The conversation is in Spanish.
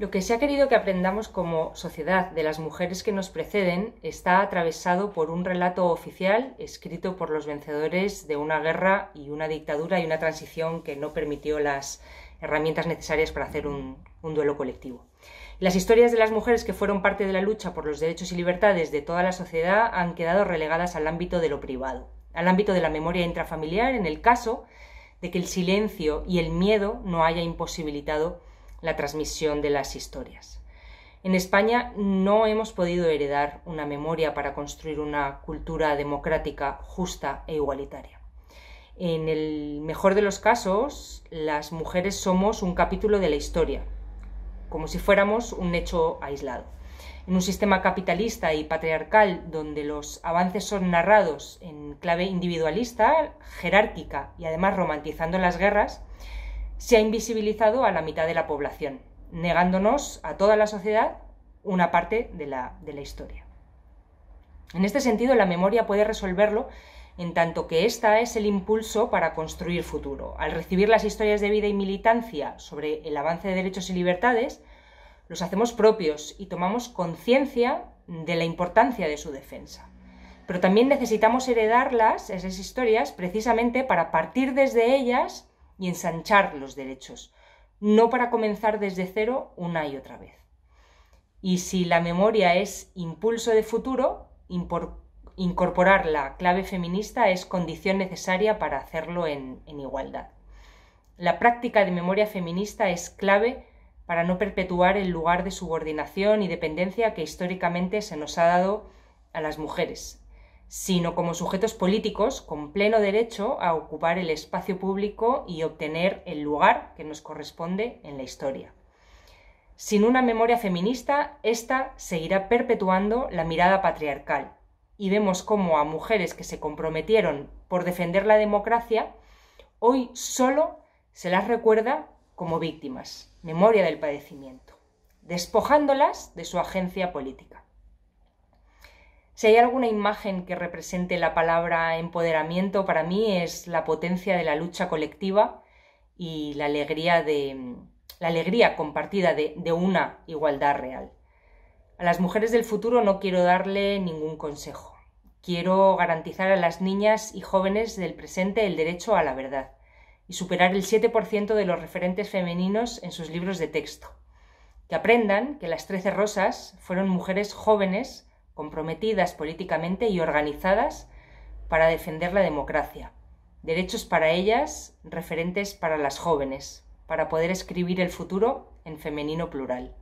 Lo que se ha querido que aprendamos como sociedad de las mujeres que nos preceden está atravesado por un relato oficial escrito por los vencedores de una guerra y una dictadura y una transición que no permitió las herramientas necesarias para hacer un, duelo colectivo. Las historias de las mujeres que fueron parte de la lucha por los derechos y libertades de toda la sociedad han quedado relegadas al ámbito de lo privado, al ámbito de la memoria intrafamiliar en el caso de que el silencio y el miedo no haya imposibilitado la transmisión de las historias. En España no hemos podido heredar una memoria para construir una cultura democrática justa e igualitaria. En el mejor de los casos, las mujeres somos un capítulo de la historia, como si fuéramos un hecho aislado. En un sistema capitalista y patriarcal donde los avances son narrados en clave individualista, jerárquica y además romantizando las guerras, se ha invisibilizado a la mitad de la población, negándonos a toda la sociedad una parte de la, historia. En este sentido, la memoria puede resolverlo en tanto que esta es el impulso para construir futuro. Al recibir las historias de vida y militancia sobre el avance de derechos y libertades, los hacemos propios y tomamos conciencia de la importancia de su defensa. Pero también necesitamos heredarlas, esas historias, precisamente para partir desde ellas y ensanchar los derechos, no para comenzar desde cero una y otra vez. Y si la memoria es impulso de futuro, incorporar la clave feminista es condición necesaria para hacerlo en, en igualdad. La práctica de memoria feminista es clave para no perpetuar el lugar de subordinación y dependencia que históricamente se nos ha dado a las mujeres, sino como sujetos políticos con pleno derecho a ocupar el espacio público y obtener el lugar que nos corresponde en la historia. Sin una memoria feminista, ésta seguirá perpetuando la mirada patriarcal, y vemos cómo a mujeres que se comprometieron por defender la democracia, hoy solo se las recuerda como víctimas, memoria del padecimiento, despojándolas de su agencia política. Si hay alguna imagen que represente la palabra empoderamiento, para mí es la potencia de la lucha colectiva y la alegría, de, la alegría compartida de, de una igualdad real. A las mujeres del futuro no quiero darle ningún consejo. Quiero garantizar a las niñas y jóvenes del presente el derecho a la verdad y superar el 7% de los referentes femeninos en sus libros de texto. Que aprendan que las Trece Rosas fueron mujeres jóvenes comprometidas políticamente y organizadas para defender la democracia, derechos para ellas, referentes para las jóvenes, para poder escribir el futuro en femenino plural.